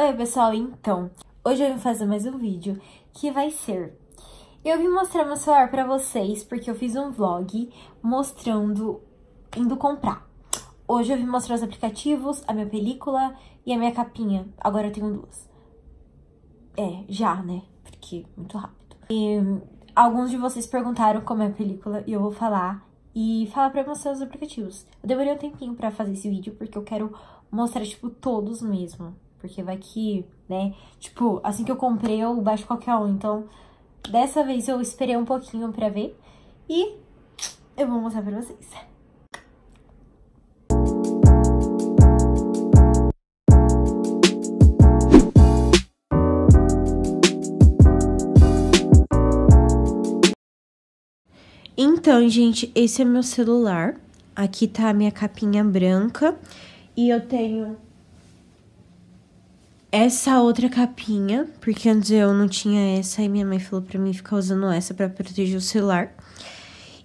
Oi pessoal, então, hoje eu vim fazer mais um vídeo que vai ser... Eu vim mostrar meu celular pra vocês porque eu fiz um vlog mostrando, indo comprar. Hoje eu vim mostrar os aplicativos, a minha película e a minha capinha. Agora eu tenho duas. É, já, né? Porque muito rápido. E alguns de vocês perguntaram como é a película e eu vou falar e falar pra mostrar os aplicativos. Eu demorei um tempinho pra fazer esse vídeo porque eu quero mostrar, tipo, todos mesmo. Porque vai que, né? Tipo, assim que eu comprei, eu baixo qualquer um. Então, dessa vez eu esperei um pouquinho pra ver. E eu vou mostrar pra vocês. Então, gente, esse é meu celular. Aqui tá a minha capinha branca. E eu tenho essa outra capinha, porque antes eu não tinha essa e minha mãe falou para mim ficar usando essa para proteger o celular.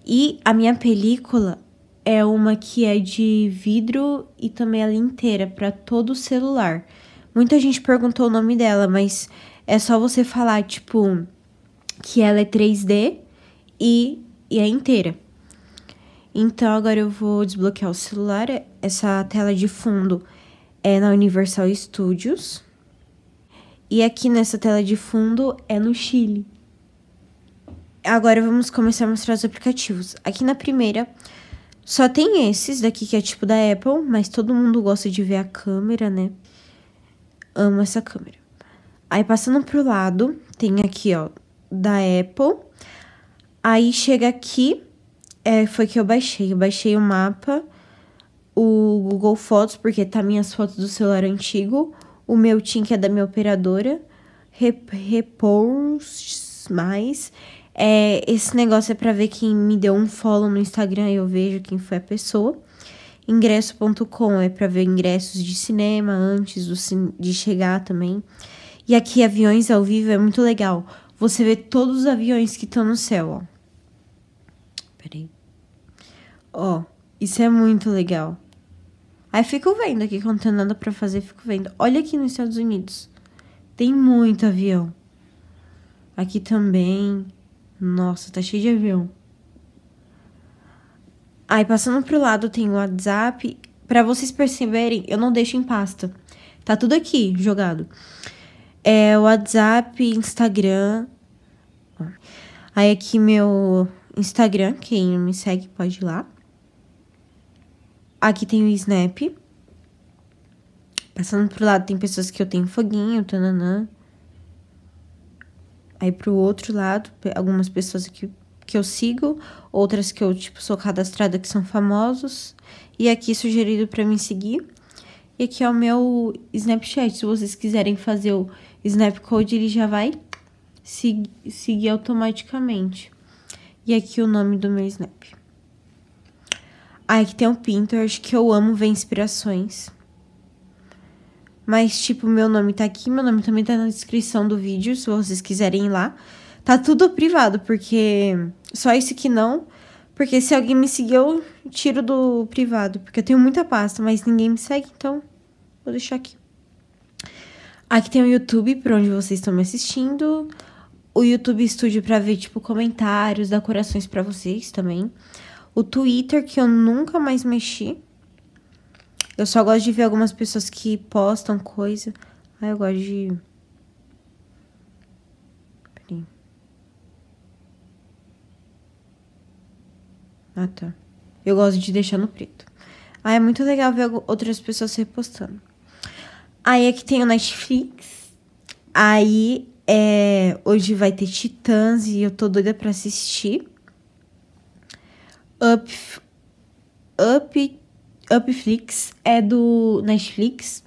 E a minha película é uma que é de vidro e também ela é inteira para todo o celular. Muita gente perguntou o nome dela, mas é só você falar tipo que ela é 3D e, e é inteira. Então agora eu vou desbloquear o celular, essa tela de fundo é na Universal Studios. E aqui nessa tela de fundo é no Chile. Agora vamos começar a mostrar os aplicativos. Aqui na primeira só tem esses daqui que é tipo da Apple, mas todo mundo gosta de ver a câmera, né? Amo essa câmera. Aí passando pro lado, tem aqui, ó, da Apple. Aí chega aqui, é, foi que eu baixei. Eu baixei o mapa, o Google Fotos, porque tá minhas fotos do celular antigo, o meu TIM, que é da minha operadora, repost mais. É, esse negócio é para ver quem me deu um follow no Instagram e eu vejo quem foi a pessoa. Ingresso.com é para ver ingressos de cinema antes de chegar também. E aqui, aviões ao vivo é muito legal. Você vê todos os aviões que estão no céu, ó. Peraí. Ó, isso é muito legal. Aí fico vendo aqui, quando tem nada pra fazer, fico vendo. Olha aqui nos Estados Unidos. Tem muito avião. Aqui também. Nossa, tá cheio de avião. Aí passando pro lado tem o WhatsApp. Pra vocês perceberem, eu não deixo em pasta. Tá tudo aqui, jogado. É WhatsApp, Instagram. Aí aqui meu Instagram, quem me segue pode ir lá. Aqui tem o snap. Passando pro lado tem pessoas que eu tenho foguinho, tananã. Aí pro outro lado, algumas pessoas que, que eu sigo, outras que eu, tipo, sou cadastrada que são famosos. E aqui sugerido para me seguir. E aqui é o meu Snapchat. Se vocês quiserem fazer o Snapcode, ele já vai seguir automaticamente. E aqui o nome do meu Snap. Ai, que tem um Pinterest que eu amo ver inspirações. Mas, tipo, meu nome tá aqui, meu nome também tá na descrição do vídeo, se vocês quiserem ir lá. Tá tudo privado, porque só isso que não. Porque se alguém me seguir, eu tiro do privado. Porque eu tenho muita pasta, mas ninguém me segue, então vou deixar aqui. Aqui tem o YouTube, por onde vocês estão me assistindo. O YouTube Studio pra ver, tipo, comentários, dar corações pra vocês também. O Twitter, que eu nunca mais mexi. Eu só gosto de ver algumas pessoas que postam coisa. Ai, ah, eu gosto de. Peraí. Ah, tá. Eu gosto de deixar no preto. Ah, é muito legal ver outras pessoas repostando. Aí aqui é tem o Netflix. Aí é, hoje vai ter Titãs e eu tô doida pra assistir. Up, Up, Upflix é do Netflix,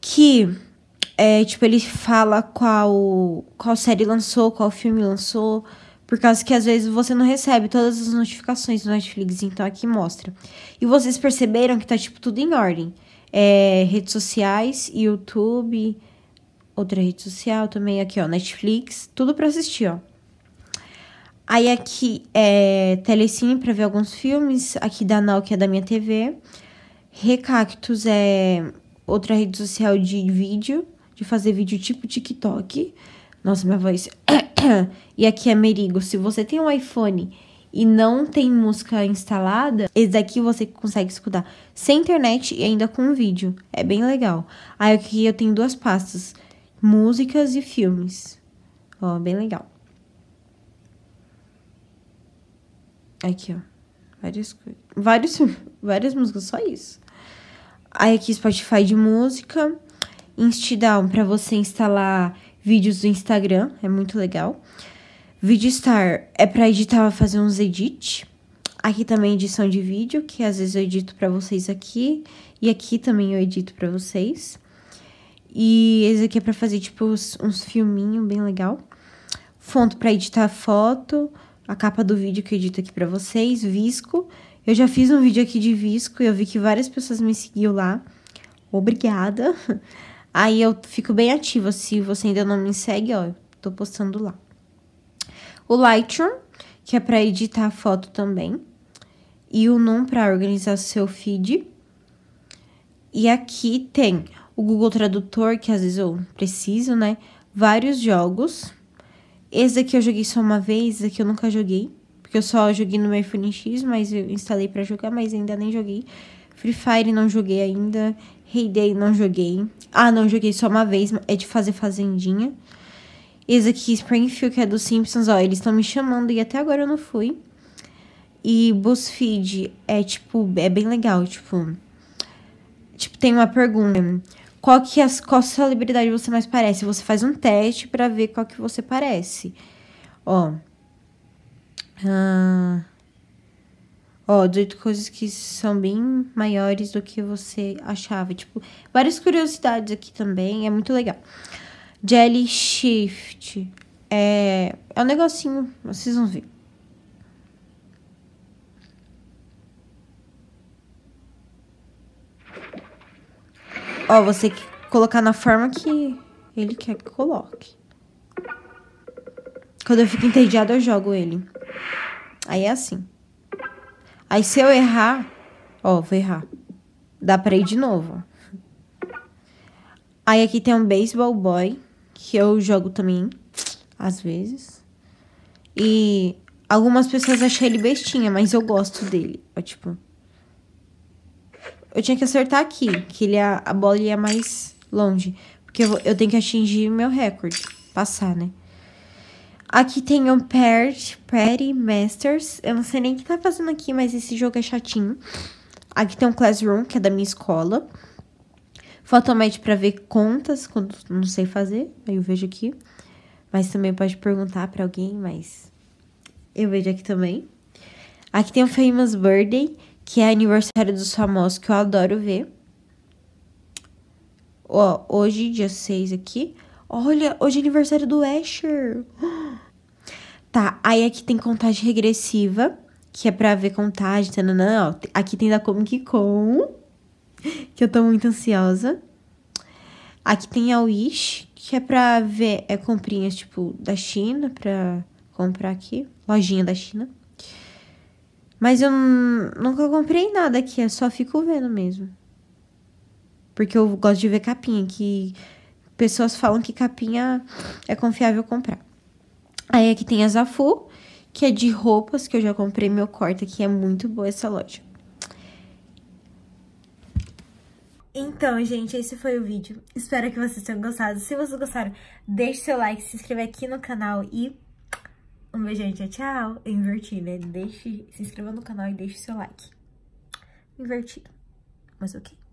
que é, tipo, ele fala qual, qual série lançou, qual filme lançou, por causa que às vezes você não recebe todas as notificações do Netflix, então aqui mostra. E vocês perceberam que tá, tipo, tudo em ordem. É, redes sociais, YouTube, outra rede social também aqui, ó, Netflix, tudo pra assistir, ó. Aí aqui é Telecine para ver alguns filmes, aqui da Nau, que é da minha TV. Recactus é outra rede social de vídeo, de fazer vídeo tipo TikTok. Nossa, minha voz. e aqui é Merigo. Se você tem um iPhone e não tem música instalada, esse daqui você consegue escutar sem internet e ainda com vídeo. É bem legal. Aí aqui eu tenho duas pastas: músicas e filmes. Ó, bem legal. Aqui, ó. Várias, vários, várias músicas, só isso. Aí aqui Spotify de música. Instidown para você instalar vídeos do Instagram, é muito legal. Videostar é para editar, fazer uns edit Aqui também edição de vídeo, que às vezes eu edito para vocês aqui e aqui também eu edito para vocês. E esse aqui é para fazer tipo uns, uns filminhos bem legal. foto para editar foto, a capa do vídeo que eu edito aqui pra vocês, Visco. Eu já fiz um vídeo aqui de Visco e eu vi que várias pessoas me seguiu lá. Obrigada. Aí eu fico bem ativa. Se você ainda não me segue, ó, eu tô postando lá. O Lightroom, que é pra editar foto também. E o Num pra organizar seu feed. E aqui tem o Google Tradutor, que às vezes eu preciso, né? Vários jogos esse daqui eu joguei só uma vez, esse daqui eu nunca joguei. Porque eu só joguei no meu iPhone X, mas eu instalei pra jogar, mas ainda nem joguei. Free Fire não joguei ainda. Heyday não joguei. Ah, não, joguei só uma vez. É de fazer fazendinha. Esse aqui, Springfield, que é dos Simpsons. Ó, eles estão me chamando e até agora eu não fui. E BuzzFeed é, tipo, é bem legal. Tipo, tipo tem uma pergunta qual que é as qual celebridade você mais parece. Você faz um teste para ver qual que você parece. Ó. Ah, ó, 18 coisas que são bem maiores do que você achava. Tipo, várias curiosidades aqui também. É muito legal. Jelly Shift. É, é um negocinho, vocês vão ver. Ó, você que colocar na forma que ele quer que coloque. Quando eu fico entediado, eu jogo ele. Aí é assim. Aí se eu errar... Ó, vou errar. Dá pra ir de novo. Aí aqui tem um Baseball Boy, que eu jogo também, às vezes. E algumas pessoas acham ele bestinha, mas eu gosto dele. Ó, é, tipo... Eu tinha que acertar aqui, que ele a, é, a bola ia mais longe. Porque eu, eu tenho que atingir meu recorde. Passar, né? Aqui tem o Pert, Perry Masters. Eu não sei nem o que tá fazendo aqui, mas esse jogo é chatinho. Aqui tem um Classroom, que é da minha escola. Fotomate para ver contas, quando não sei fazer. Aí eu vejo aqui. Mas também pode perguntar para alguém, mas eu vejo aqui também. Aqui tem o Famous Birthday, que é Aniversário dos Famosos, que eu adoro ver. Ó, hoje, dia 6 aqui. Olha, hoje é aniversário do Asher. Tá, aí aqui tem contagem regressiva, que é pra ver contagem, tá ó. Aqui tem da Comic Con, que eu tô muito ansiosa. Aqui tem a Wish, que é pra ver é comprinhas, tipo, da China, pra comprar aqui. Lojinha da China. Mas eu nunca comprei nada aqui, eu só fico vendo mesmo. Porque eu gosto de ver capinha, que pessoas falam que capinha é confiável comprar. Aí aqui tem a Zafu, que é de roupas, que eu já comprei meu corte aqui, é muito boa essa loja. Então, gente, esse foi o vídeo. Espero que vocês tenham gostado. Se vocês gostaram, deixe seu like, se inscreva aqui no canal e um beijo gente tchau. invertido inverti, né? Deixe, se inscreva no canal e deixe seu like. Invertido. Mas ok.